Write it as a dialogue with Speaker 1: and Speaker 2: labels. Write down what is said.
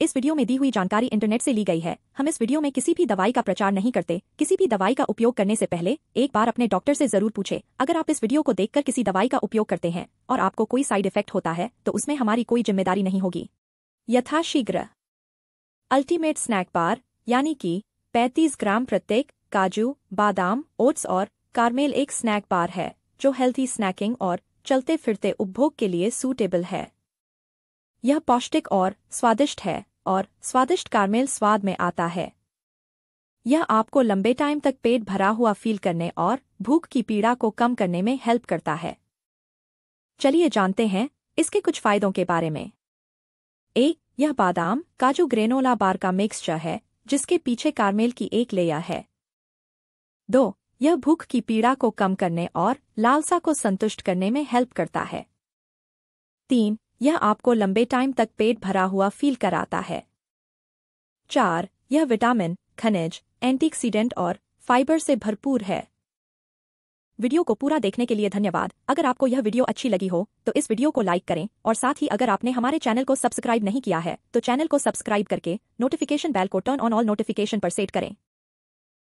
Speaker 1: इस वीडियो में दी हुई जानकारी इंटरनेट से ली गई है हम इस वीडियो में किसी भी दवाई का प्रचार नहीं करते किसी भी दवाई का उपयोग करने से पहले एक बार अपने डॉक्टर से जरूर पूछे अगर आप इस वीडियो को देखकर किसी दवाई का उपयोग करते हैं और आपको कोई साइड इफेक्ट होता है तो उसमें हमारी कोई जिम्मेदारी नहीं होगी यथाशीघ्र अल्टीमेट स्नैक बार यानी कि पैंतीस ग्राम प्रत्येक काजू बादाम ओट्स और कारमेल एक स्नैक बार है जो हेल्थी स्नैकिंग और चलते फिरते उपभोग के लिए सूटेबल है यह पौष्टिक और स्वादिष्ट है और स्वादिष्ट कारमेल स्वाद में आता है यह आपको लंबे टाइम तक पेट भरा हुआ फील करने और भूख की पीड़ा को कम करने में हेल्प करता है चलिए जानते हैं इसके कुछ फायदों के बारे में एक यह बादाम काजू ग्रेनोला बार का मिक्सचर है जिसके पीछे कारमेल की एक लेया है दो यह भूख की पीड़ा को कम करने और लालसा को संतुष्ट करने में हेल्प करता है तीन यह आपको लंबे टाइम तक पेट भरा हुआ फील कराता है चार यह विटामिन खनिज एंटीऑक्सीडेंट और फाइबर से भरपूर है वीडियो को पूरा देखने के लिए धन्यवाद अगर आपको यह वीडियो अच्छी लगी हो तो इस वीडियो को लाइक करें और साथ ही अगर आपने हमारे चैनल को सब्सक्राइब नहीं किया है तो चैनल को सब्सक्राइब करके नोटिफिकेशन बेल को टर्न ऑन ऑल नोटिफिकेशन पर सेट करें